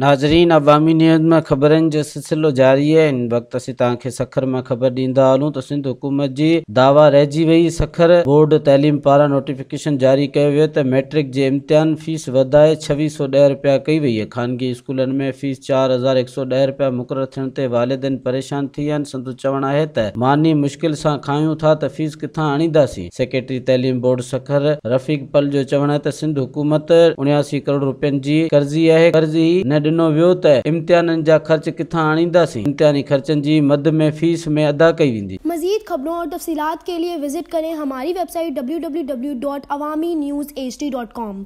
नाज़रीन अवामी न्यूज़ में खबर जो सिलसिलो जारी है इन वक़्त अस तक सखर में ख़बर डींदा हलूं तो सिंध हुकूमत की दावा रह वही सखर बोर्ड तैलीम पारा नोटिफिकेशन जारी किया वियो तो मैट्रिक के इम्तिहान फ़ीस वधाए छवी सौ दह रुपया कई वही है ख़ानगी स्कूल में फ़ीस चार हज़ार एक सौ दह रुपया मुकर थे ते परेशान थी विया चवण है त मानी मुश्किल से खायूं था फ़ीस किथा आणींदी सेक्रेटरी तैलीम बोर्ड सखर रफ़ीक पल जो चवण है सिंध हुकूमत उणियासी करोड़ रुपये की कर्ज़ी है कर्ज़ी न दिनों वो त इम्तिहाननि ख़र्च किथा आणींदासीं इम्तिहानी ख़र्चनि की मद में फीस में अदा कई वी मज़ीद ख़बरों और तफ़सीत के लिए विज़िट करें हमारी website W W W dot Awami news H D dot com